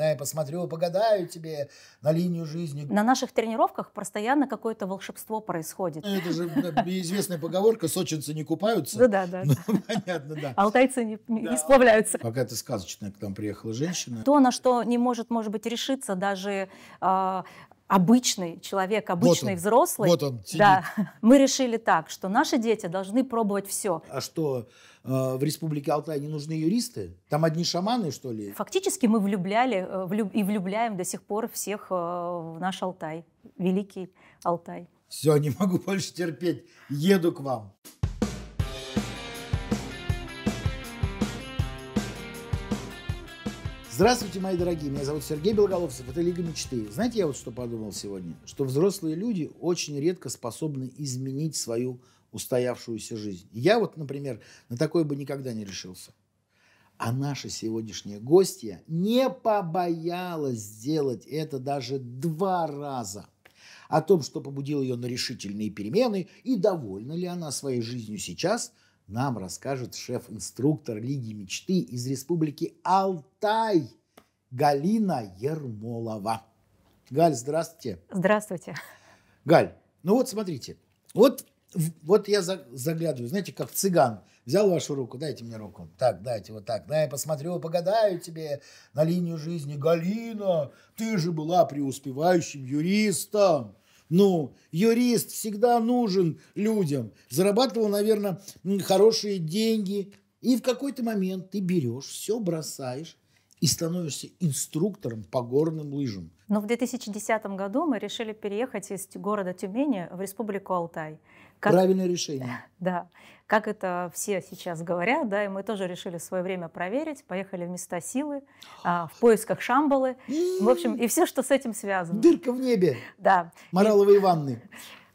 Да, я посмотрю, погадаю тебе на линию жизни. На наших тренировках постоянно какое-то волшебство происходит. Ну, это же известная поговорка «сочинцы не купаются». Да, да, да. Ну, понятно, да. Алтайцы не, сплавляются. Какая-то сказочная к нам приехала женщина. То, на что не может, может быть, решиться даже а, обычный человек, обычный вот он, взрослый. Вот он. Сидит. Да. Мы решили так, что наши дети должны пробовать все. А что э, в Республике Алтай не нужны юристы? Там одни шаманы, что ли? Фактически мы влюбляли э, влюб, и влюбляем до сих пор всех э, в наш Алтай, великий Алтай. Все, не могу больше терпеть, еду к вам. Здравствуйте, мои дорогие, меня зовут Сергей Белоголовцев, это «Лига мечты». Знаете, я вот что подумал сегодня? Что взрослые люди очень редко способны изменить свою устоявшуюся жизнь. Я вот, например, на такое бы никогда не решился. А наша сегодняшняя гостья не побоялась сделать это даже два раза. О том, что побудило ее на решительные перемены и довольна ли она своей жизнью сейчас, нам расскажет шеф-инструктор Лиги мечты из республики Алтай Галина Ермолова. Галь, здравствуйте. Здравствуйте. Галь, ну вот смотрите, вот, вот я заглядываю, знаете, как цыган. Взял вашу руку, дайте мне руку. Так, дайте вот так. Да, я посмотрю, погадаю тебе на линию жизни. Галина, ты же была преуспевающим юристом. Ну, юрист всегда нужен людям. Зарабатывал, наверное, хорошие деньги. И в какой-то момент ты берешь, все бросаешь и становишься инструктором по горным лыжам. Но в 2010 году мы решили переехать из города Тюмени в Республику Алтай. Как... Правильное решение. Да. Как это все сейчас говорят, да, и мы тоже решили в свое время проверить, поехали в места силы, а, в поисках Шамбалы, в общем, и все, что с этим связано. Дырка в небе. Да. Мораловые ванны.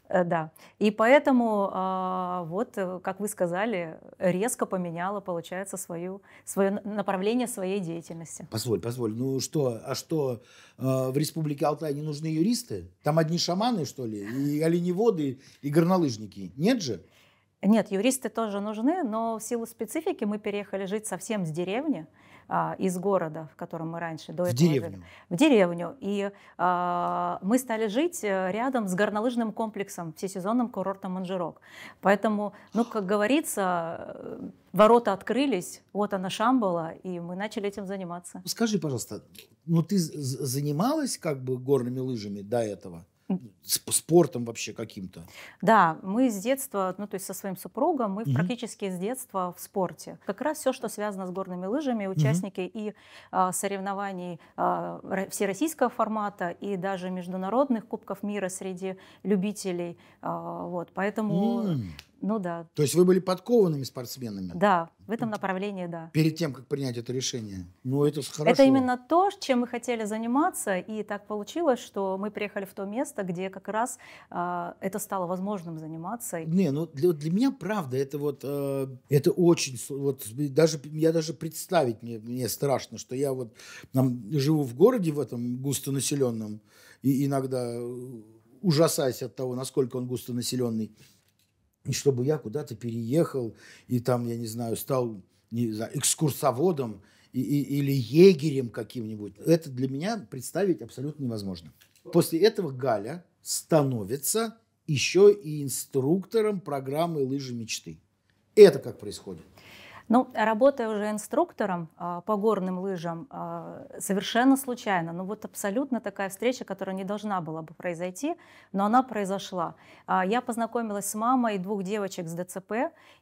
Э, да. И поэтому, а, вот, э, как вы сказали, резко поменяла, получается, свою, свое направление своей деятельности. Позволь, позволь. Ну что, а что, а, в Республике Алтай не нужны юристы? Там одни шаманы, что ли, и оленеводы, и горнолыжники? Нет же? Нет, юристы тоже нужны, но в силу специфики мы переехали жить совсем с деревни а, из города, в котором мы раньше до в этого деревню. жили, в деревню. И а, мы стали жить э, рядом с горнолыжным комплексом, всесезонным курортом Манжерок. Поэтому, ну, как говорится, э, ворота открылись, вот она Шамбала, и мы начали этим заниматься. Скажи, пожалуйста, ну ты занималась как бы горными лыжами до этого? спортом вообще каким-то. Да, мы с детства, ну то есть со своим супругом, мы угу. практически с детства в спорте. Как раз все, что связано с горными лыжами, участники угу. и э, соревнований э, всероссийского формата и даже международных кубков мира среди любителей. Э, вот, поэтому, м-м. Ну да. То есть вы были подкованными спортсменами? Да, в этом направлении, да. Перед тем, как принять это решение? Ну, это хорошо. Это именно то, чем мы хотели заниматься, и так получилось, что мы приехали в то место, где как раз э, это стало возможным заниматься. Не, ну для, для меня правда, это вот, э, это очень, вот даже, я даже представить мне, мне страшно, что я вот там, живу в городе в этом густонаселенном, и иногда э, ужасаясь от того, насколько он густонаселенный, и чтобы я куда-то переехал и там, я не знаю, стал не знаю, экскурсоводом и, и, или егерем каким-нибудь, это для меня представить абсолютно невозможно. После этого Галя становится еще и инструктором программы «Лыжи мечты». Это как происходит. Ну, работая уже инструктором э, по горным лыжам, э, совершенно случайно, ну вот абсолютно такая встреча, которая не должна была бы произойти, но она произошла. Э, я познакомилась с мамой двух девочек с ДЦП,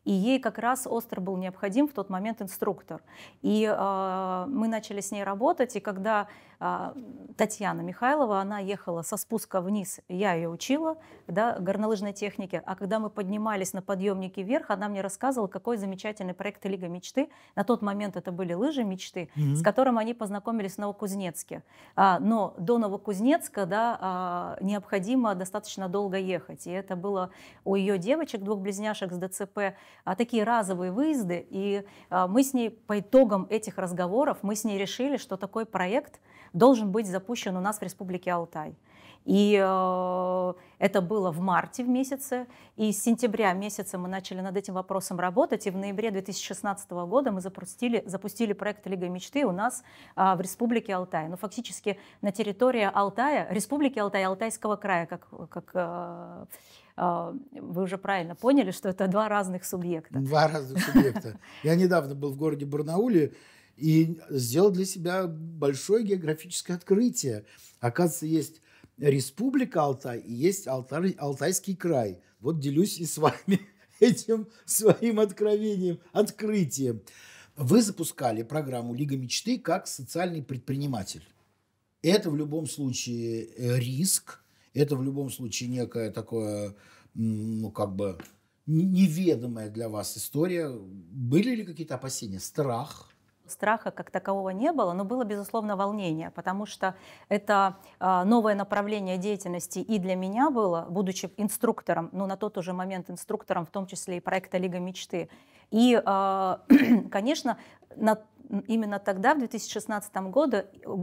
и ей как раз остро был необходим в тот момент инструктор. И э, мы начали с ней работать, и когда э, Татьяна Михайлова, она ехала со спуска вниз, я ее учила, да, горнолыжной технике, а когда мы поднимались на подъемнике вверх, она мне рассказывала, какой замечательный проект лига мечты. На тот момент это были лыжи мечты, mm-hmm. с которым они познакомились в Новокузнецке. А, но до Новокузнецка да, а, необходимо достаточно долго ехать. И это было у ее девочек, двух близняшек с ДЦП, а, такие разовые выезды. И а, мы с ней по итогам этих разговоров, мы с ней решили, что такой проект должен быть запущен у нас в Республике Алтай. И э, это было в марте в месяце, и с сентября месяца мы начали над этим вопросом работать, и в ноябре 2016 года мы запустили, запустили проект «Лига мечты» у нас э, в Республике Алтай. Ну, фактически на территории Алтая, Республики Алтай, Алтайского края, как, как э, э, вы уже правильно поняли, что это два разных субъекта. Два разных субъекта. Я недавно был в городе Барнауле и сделал для себя большое географическое открытие. Оказывается, есть Республика Алтай и есть Алтай, Алтайский край. Вот делюсь и с вами этим своим откровением, открытием. Вы запускали программу «Лига мечты» как социальный предприниматель. Это в любом случае э, риск, это в любом случае некое такое, ну, как бы неведомая для вас история. Были ли какие-то опасения? Страх? страха как такового не было, но было, безусловно, волнение, потому что это а, новое направление деятельности и для меня было, будучи инструктором, ну на тот уже момент инструктором, в том числе и проекта «Лига мечты». И, а, конечно, на именно тогда, в 2016 году,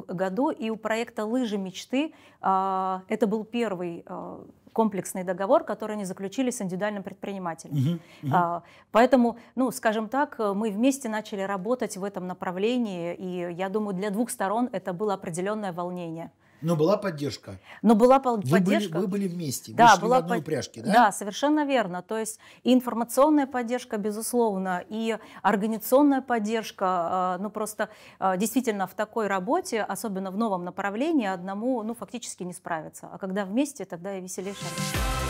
году и у проекта «Лыжи мечты» а, это был первый комплексный договор, который они заключили с индивидуальным предпринимателем. Угу, угу. А, поэтому, ну, скажем так, мы вместе начали работать в этом направлении, и я думаю, для двух сторон это было определенное волнение. Но была поддержка. Но была вы поддержка. Были, вы были вместе, да, вы была в одной под... упряжке, да? Да, совершенно верно. То есть и информационная поддержка, безусловно, и организационная поддержка. А, ну просто а, действительно в такой работе, особенно в новом направлении, одному ну, фактически не справиться. А когда вместе, тогда и веселее шагать.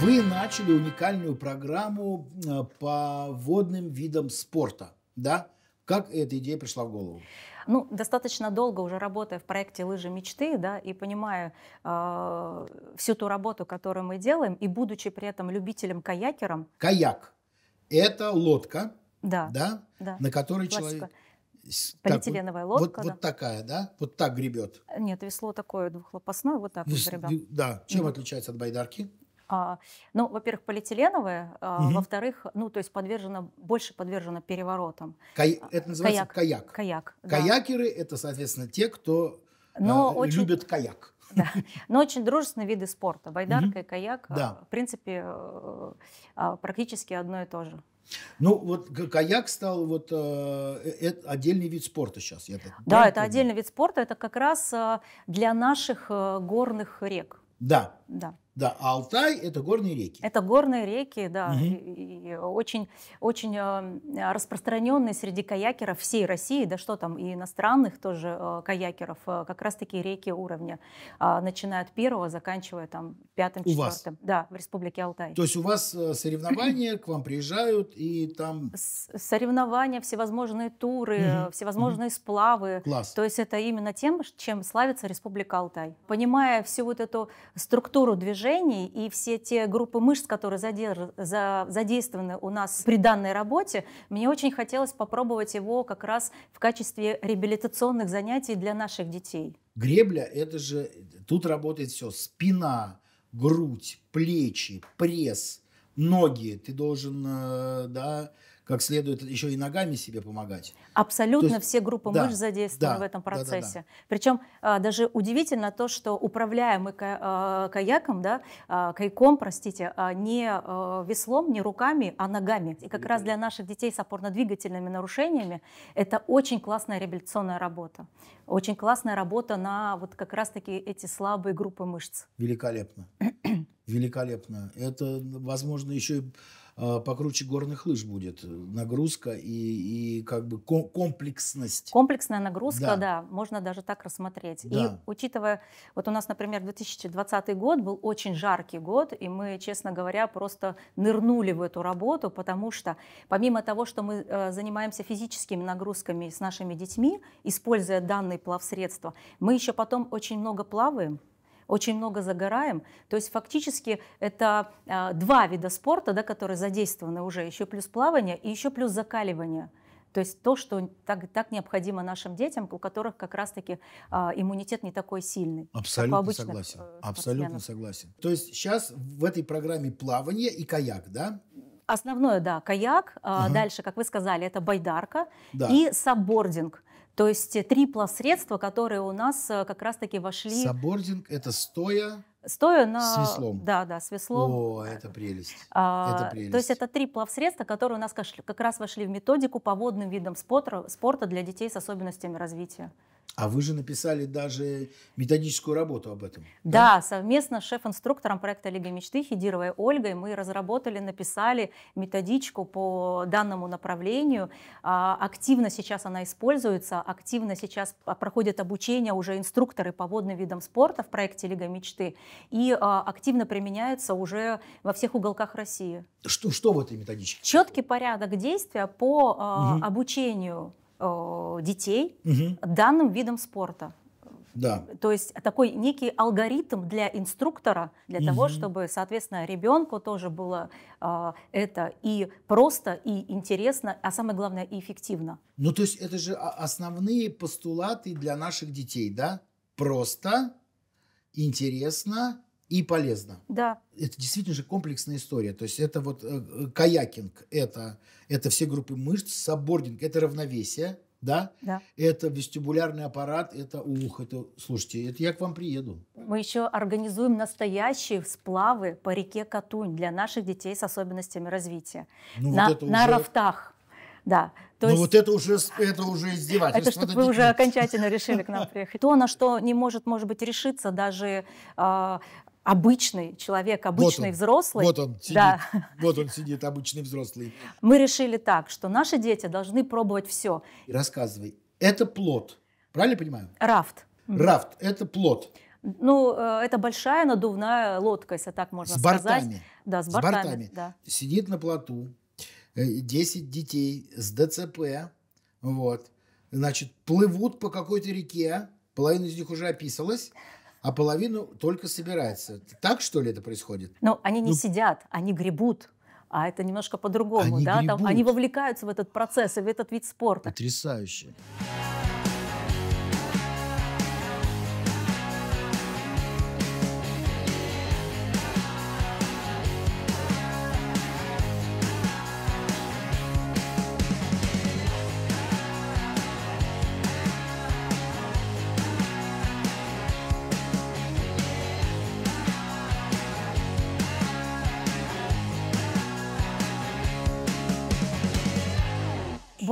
Вы начали уникальную программу э, по водным видам спорта, да? Как эта идея пришла в голову? Ну, достаточно долго уже работая в проекте «Лыжи мечты», да, и понимая э, всю ту работу, которую мы делаем, и будучи при этом любителем-каякером. Каяк – это лодка, да, да, да. на которой Классика. человек… Полиэтиленовая так, лодка. Вот, да. вот такая, да? Вот так гребет. Нет, весло такое двухлопастное, вот так ну, вот гребет. Да. Чем да. отличается от байдарки? А, ну, во-первых, полиэтиленовые, а, угу. во-вторых, ну, то есть подвержена, больше подвержена переворотам. Кай... А, это называется каяк. Каяк. каяк да. Каякеры – это, соответственно, те, кто Но а, очень... любит каяк. Да. Но очень дружественные виды спорта. Байдарка угу. и каяк, а, да. в принципе, э, а, практически одно и то же. Ну, вот каяк стал вот э, э, это отдельный вид спорта сейчас. Я так да, это помню. отдельный вид спорта. Это как раз для наших э, горных рек. Да. Да. Да, Алтай – это горные реки. Это горные реки, да. Угу. И, и очень, очень э, распространенные среди каякеров всей России, да что там, и иностранных тоже э, каякеров, э, как раз такие реки уровня, начиная от первого, заканчивая там пятым, четвертым. У вас? Да, в Республике Алтай. То есть у вас соревнования, к вам приезжают и там… соревнования, всевозможные туры, всевозможные сплавы. Класс. То есть это именно тем, чем славится Республика Алтай. Понимая всю вот эту структуру движения, положений и все те группы мышц, которые задействованы у нас при данной работе, мне очень хотелось попробовать его как раз в качестве реабилитационных занятий для наших детей. Гребля – это же… Тут работает все. Спина, грудь, плечи, пресс, ноги. Ты должен, э, да, как следует еще и ногами себе помогать. Абсолютно есть, все группы да, мышц задействованы да, в этом процессе. Да, да, да. Причем а, даже удивительно то, что управляем мы а, каяком, да, а, кайком, простите, а не а, веслом, не руками, а ногами. И как да. раз для наших детей с опорно-двигательными нарушениями это очень классная реабилитационная работа. Очень классная работа на вот как раз-таки эти слабые группы мышц. Великолепно. Великолепно. Это, возможно, еще и Э, покруче горных лыж будет э, нагрузка и, и как бы комплексность. Комплексная нагрузка, да, да можно даже так рассмотреть. Да. И учитывая, вот у нас, например, 2020 год был очень жаркий год, и мы, честно говоря, просто нырнули в эту работу, потому что помимо того, что мы э, занимаемся физическими нагрузками с нашими детьми, используя данные плавсредства, мы еще потом очень много плаваем очень много загораем. То есть фактически это а, два вида спорта, да, которые задействованы уже, еще плюс плавание и еще плюс закаливание. То есть то, что так, так необходимо нашим детям, у которых как раз-таки э, иммунитет не такой сильный. Абсолютно согласен. Э, Абсолютно согласен. То есть сейчас в этой программе плавание и каяк, да? Основное, да, каяк. Угу. Дальше, как вы сказали, это байдарка да. и саббординг. То есть э, трипла средства, которые у нас э, как раз-таки вошли. Сабординг – это стоя? Стоя на... С веслом. Да, да, с веслом. О, это прелесть. А, это прелесть. То есть это три плавсредства, которые у нас как раз вошли в методику по водным видам спорта, спорта для детей с особенностями развития. А вы же написали даже методическую работу об этом. Да, да совместно с шеф-инструктором проекта «Лига мечты» Хидировой Ольгой мы разработали, написали методичку по данному направлению. А, активно сейчас она используется, активно сейчас проходят обучение уже инструкторы по водным видам спорта в проекте «Лига мечты» и а, активно применяется уже во всех уголках России. Что, что в этой методичке? Четкий порядок действия по угу. обучению э, детей угу. данным видом спорта. Да. То есть такой некий алгоритм для инструктора, для угу. того, чтобы, соответственно, ребенку тоже было э, это и просто, и интересно, а самое главное, и эффективно. Ну, то есть это же основные постулаты для наших детей, да? Просто, интересно, и полезно. Да. Это действительно же комплексная история. То есть это вот э, э каякинг, это, это все группы мышц, саббординг, это равновесие, да? Да. Это вестибулярный аппарат, это ух, это, слушайте, это я к вам приеду. Мы еще организуем настоящие сплавы по реке Катунь для наших детей с особенностями развития. Ну, на, вот на уже... рафтах. Да. То ну есть... вот это уже, это уже издевательство. Это чтобы вы уже окончательно решили к нам приехать. То, на что не может, может быть, решиться даже э, обычный человек, обычный вот он, взрослый. Вот он сидит, да. вот он сидит, обычный взрослый. Мы решили так, что наши дети должны пробовать все. Рассказывай. Это плод, правильно понимаю? Рафт. Рафт – это плод. Ну, э, это большая надувная лодка, если так можно с сказать. Бортами. Да, с бортами. С бортами. Да. Сидит на плоту 10 э, детей с ДЦП, вот, значит, плывут по какой-то реке, половина из них уже описалась, а половину только собирается. Так что ли это происходит? Но ну, они не ну, сидят, они гребут. А это немножко по-другому, да? Гребут. Там они вовлекаются в этот процесс в этот вид спорта. Потрясающе.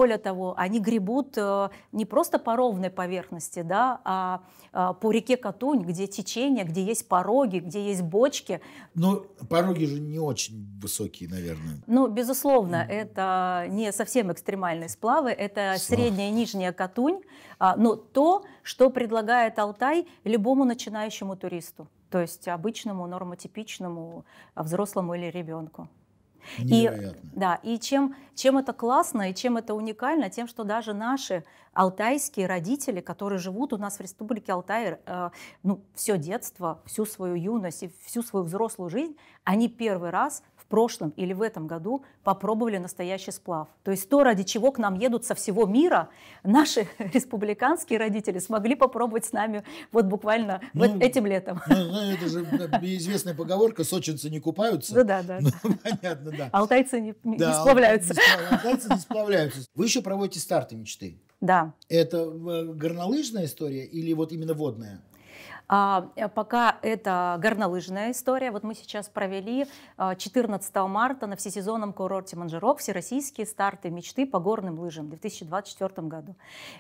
Более того, они гребут э, не просто по ровной поверхности, да, а, а по реке Катунь, где течение, где есть пороги, где есть бочки. Но ну, пороги же не очень высокие, наверное. Ну, безусловно, mm. это не совсем экстремальные сплавы, это Слав. средняя и нижняя Катунь, а, но то, что предлагает Алтай любому начинающему туристу, то есть обычному, нормотипичному а, взрослому или ребенку. И, да, и чем, чем это классно, и чем это уникально, тем, что даже наши алтайские родители, которые живут у нас в Республике Алтай, э, ну, все детство, всю свою юность и всю свою взрослую жизнь, они первый раз – в прошлом или в этом году попробовали настоящий сплав. То есть то, ради чего к нам едут со всего мира, наши республиканские родители смогли попробовать с нами вот буквально ну, вот этим летом. Ну, ну, это же известная поговорка «сочинцы не купаются». Ну да, да. Ну, понятно, да. А алтайцы не, не да, сплавляются. Алтайцы не сплавляются. Вы еще проводите старты мечты. Да. Это э, горнолыжная история или вот именно водная? А, э, пока это горнолыжная история. Вот мы сейчас провели 14 а, марта на всесезонном курорте Манжерок всероссийские старты мечты по горным лыжам в 2024 году.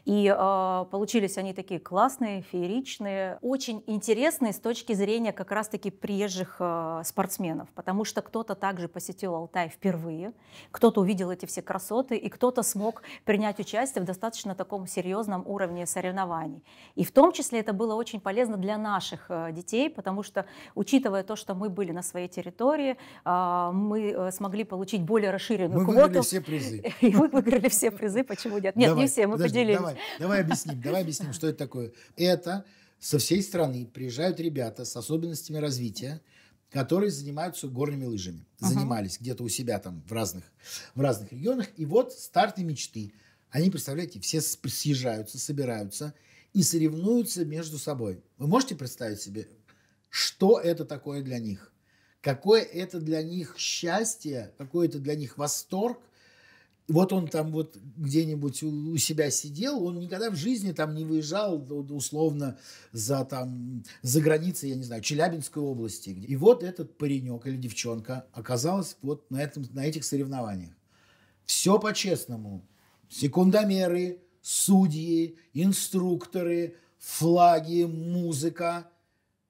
И а, получились они такие классные, фееричные, очень интересные с точки зрения как раз-таки приезжих а, спортсменов, потому что кто-то также посетил Алтай впервые, кто-то увидел эти все красоты, и кто-то смог принять участие в достаточно таком серьезном уровне соревнований. И в том числе это было очень полезно для наших э, детей, потому что, учитывая то, что мы были на своей территории, а, мы э, смогли получить более расширенную мы квоту. Мы выиграли все призы. И вы выиграли все призы, почему нет? Нет, давай, не все, мы подожди, поделились. Давай, давай объясним, давай объясним, что это такое. Это со всей страны приезжают ребята с особенностями развития, которые занимаются горными лыжами. Uh-huh. Занимались где-то у себя там в разных, в разных регионах. И вот старты мечты. Они, представляете, все съезжаются, собираются – и соревнуются между собой. Вы можете представить себе, что это такое для них? Какое это для них счастье, какой это для них восторг? Вот он там вот где-нибудь у себя сидел, он никогда в жизни там не выезжал условно за там за границей, я не знаю, Челябинской области. И вот этот паренек или девчонка оказалась вот на этом на этих соревнованиях. Все по-честному. Секундомеры, судьи, инструкторы, флаги, музыка.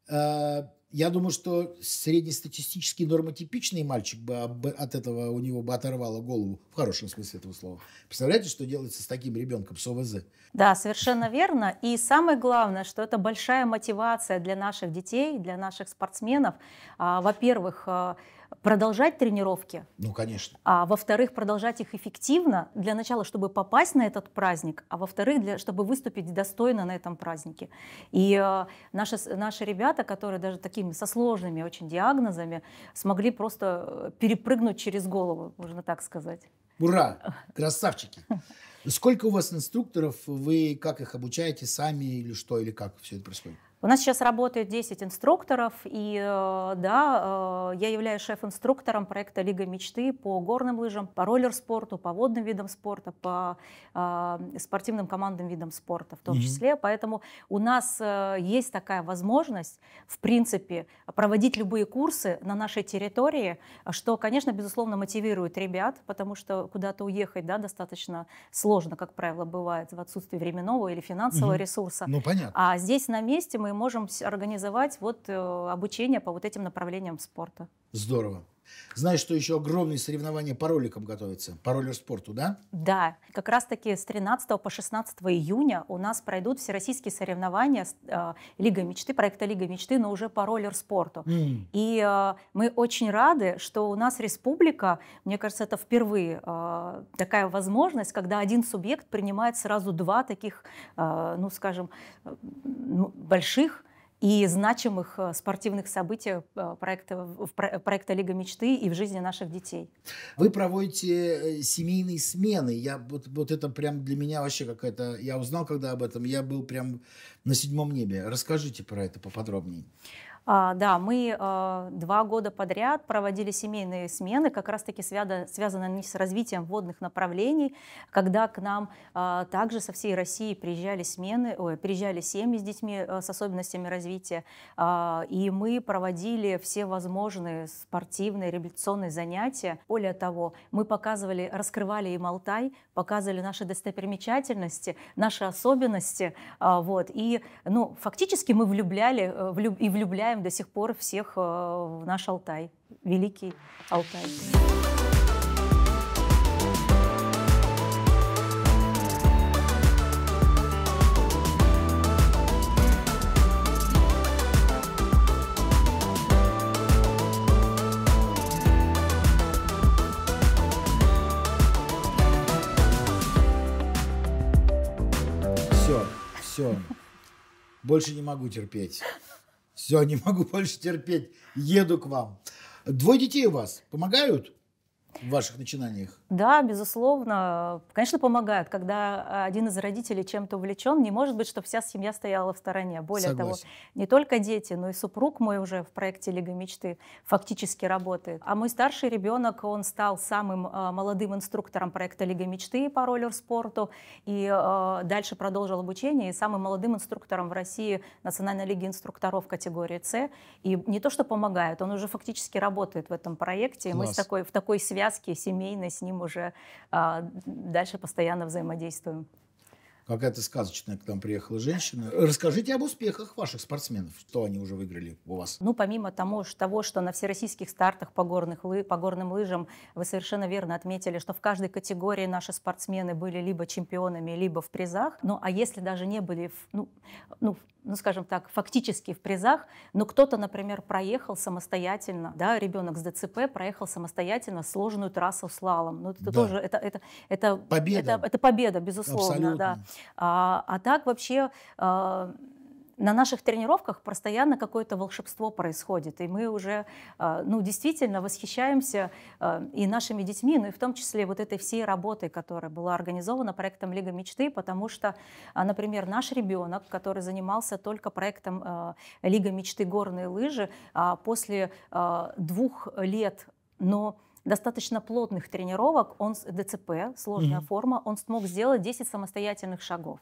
Э, я думаю, что среднестатистический нормотипичный мальчик бы от этого у него бы оторвало голову, в хорошем смысле этого слова. Представляете, что делается с таким ребенком с ОВЗ? Да, совершенно верно. И самое главное, что это большая мотивация для наших детей, для наших спортсменов. А, во-первых, э, продолжать тренировки. Ну, конечно. А во-вторых, продолжать их эффективно. Для начала, чтобы попасть на этот праздник, а во-вторых, для, чтобы выступить достойно на этом празднике. И э, наши, наши ребята, которые даже такими со сложными очень диагнозами, смогли просто э, перепрыгнуть через голову, можно так сказать. Ура! Красавчики! Сколько у вас инструкторов? Вы как их обучаете сами или что, или как все это происходит? У нас сейчас работает 10 инструкторов, и э, да, э, я являюсь шеф-инструктором проекта «Лига мечты» по горным лыжам, по роллер-спорту, по водным видам спорта, по э, спортивным командным видам спорта в том mm-hmm. числе. Поэтому у нас есть такая возможность, в принципе, проводить любые курсы на нашей территории, что, конечно, безусловно, мотивирует ребят, потому что куда-то уехать да, достаточно сложно, как правило, бывает в отсутствии временного или финансового mm-hmm. ресурса. Ну, понятно. А здесь на месте мы мы можем организовать вот э, обучение по вот этим направлениям спорта. Здорово. Знаешь, что еще огромные соревнования по роликам готовятся, по роллер-спорту, да? Да, как раз-таки с 13 по 16 июня у нас пройдут всероссийские соревнования э, Лига мечты, проекта Лига мечты, но уже по роллер-спорту. Mm. И э, мы очень рады, что у нас республика, мне кажется, это впервые э, такая возможность, когда один субъект принимает сразу два таких, э, ну, скажем, э, больших и значимых э, спортивных событий э, проекта, проекта «Лига мечты» и в жизни наших детей. Вы проводите э, семейные смены. Я, вот, вот это прям для меня вообще какая-то... Я узнал, когда об этом, я был прям на седьмом небе. Расскажите про это поподробнее. А, да, мы а, два года подряд проводили семейные смены, как раз-таки связанные они с развитием водных направлений, когда к нам а, также со всей России приезжали смены, ой, приезжали семьи с детьми с особенностями развития, и мы проводили все возможные спортивные, реабилитационные занятия. Более того, мы показывали, раскрывали и Алтай, показывали наши достопримечательности, наши особенности, вот, и, ну, фактически мы влюбляли э, влюб, и влюбляем приглашаем до сих пор всех э, в наш Алтай, великий Алтай. Все, все. Больше не могу терпеть все, не могу больше терпеть, еду к вам. Двое детей у вас помогают в ваших начинаниях? Да, безусловно. Конечно, помогает, когда один из родителей чем-то увлечен. Не может быть, что вся семья стояла в стороне. Более Согласен. того, не только дети, но и супруг мой уже в проекте «Лига мечты» фактически работает. А мой старший ребенок, он стал самым а, молодым инструктором проекта «Лига мечты» по роллер-спорту. И а, дальше продолжил обучение. И самым молодым инструктором в России Национальной лиги инструкторов категории «С». И не то, что помогает, он уже фактически работает в этом проекте. Класс. мы с такой, в такой связке семейной с ним ним уже а, дальше постоянно взаимодействуем. Какая-то сказочная к нам приехала женщина. Расскажите об успехах ваших спортсменов, что они уже выиграли у вас. Ну, помимо тому, того, что на всероссийских стартах по, горных, по горным лыжам, вы совершенно верно отметили, что в каждой категории наши спортсмены были либо чемпионами, либо в призах. Ну, а если даже не были, ну, ну, ну, скажем так, фактически в призах, но кто-то, например, проехал самостоятельно, да, ребенок с ДЦП проехал самостоятельно сложную трассу с лалом. Ну, это да. тоже, это, это, это, победа. это, это победа, безусловно, Абсолютно. да. А, а так вообще а, на наших тренировках постоянно какое-то волшебство происходит, и мы уже, а, ну, действительно восхищаемся а, и нашими детьми, ну, и в том числе вот этой всей работой, которая была организована проектом «Лига мечты», потому что, например, наш ребенок, который занимался только проектом «Лига мечты. Горные лыжи», после двух лет, но достаточно плотных тренировок, он с ДЦП, сложная mm-hmm. форма, он смог сделать 10 самостоятельных шагов.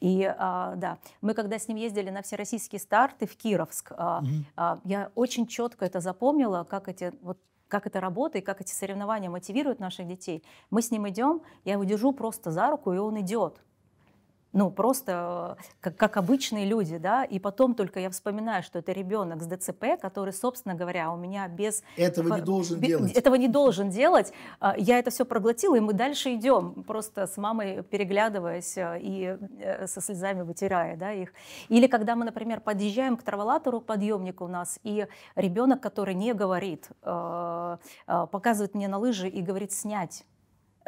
И а, да, мы когда с ним ездили на всероссийские старты в Кировск, а, mm-hmm. а, я очень четко это запомнила, как эти вот как это работает, как эти соревнования мотивируют наших детей. Мы с ним идем, я его держу просто за руку, и он идет ну, просто э, как, как обычные люди, да, и потом только я вспоминаю, что это ребенок с ДЦП, который, собственно говоря, у меня без... Этого не должен без, делать. Этого не должен делать. А, я это все проглотила, и мы дальше идем, просто с мамой переглядываясь э, и э, со слезами вытирая, да, их. Или когда мы, например, подъезжаем к траволатору, подъемник у нас, и ребенок, который не говорит, показывает мне на лыжи и говорит «снять»,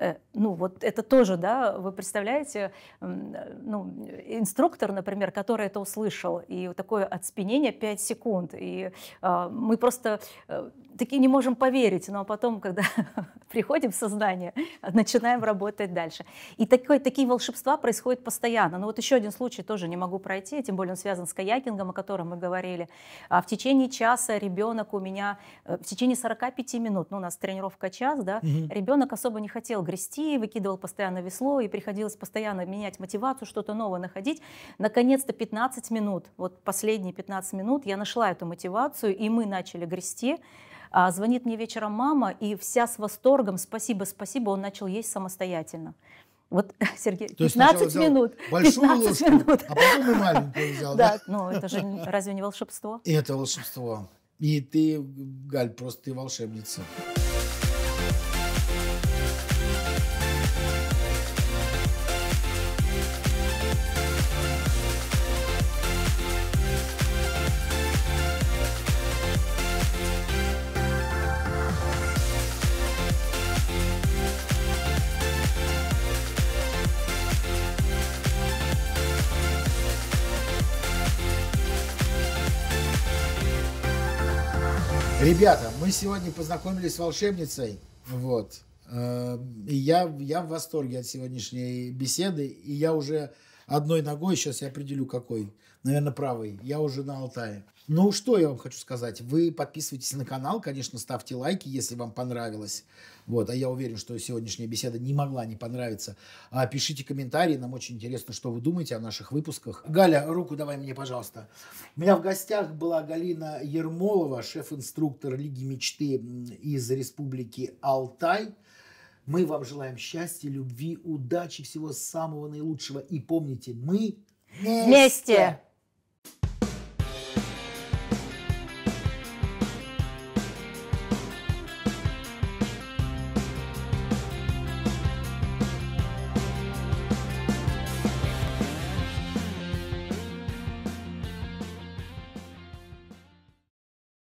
Э, ну вот это тоже, да, вы представляете, э, ну, инструктор, например, который это услышал, и такое отспенение 5 секунд, и а, мы просто э, такие не можем поверить, но потом, когда приходим в сознание, начинаем работать дальше. И такое, такие волшебства происходят постоянно. Но вот еще один случай тоже не могу пройти, тем более он связан с каякингом, о котором мы говорили. А в течение часа ребенок у меня, в течение 45 минут, ну у нас тренировка час, да, угу. ребенок особо не хотел грести, выкидывал постоянно весло, и приходилось постоянно менять мотивацию, что-то новое находить. Наконец-то 15 минут, вот последние 15 минут я нашла эту мотивацию, и мы начали грести. А звонит мне вечером мама, и вся с восторгом, спасибо, спасибо, он начал есть самостоятельно. Вот, Сергей, 15 минут. 15 ложку, минут. а потом и маленькую взял. Да, да? но это же разве не волшебство? Это волшебство. И ты, Галь, просто ты волшебница. Ребята, мы сегодня познакомились с волшебницей. Вот. Эм, и я, я в восторге от сегодняшней беседы. И я уже одной ногой, сейчас я определю какой, наверное, правой, я уже на Алтае. Ну, что я вам хочу сказать. Вы подписывайтесь на канал, конечно, ставьте лайки, если вам понравилось. Вот, а я уверен, что сегодняшняя беседа не могла не понравиться. А, пишите комментарии, нам очень интересно, что вы думаете о наших выпусках. Галя, руку давай мне, пожалуйста. У меня в гостях была Галина Ермолова, шеф-инструктор Лиги мечты из Республики Алтай. Мы вам желаем счастья, любви, удачи, всего самого наилучшего. И помните, мы вместе. вместе.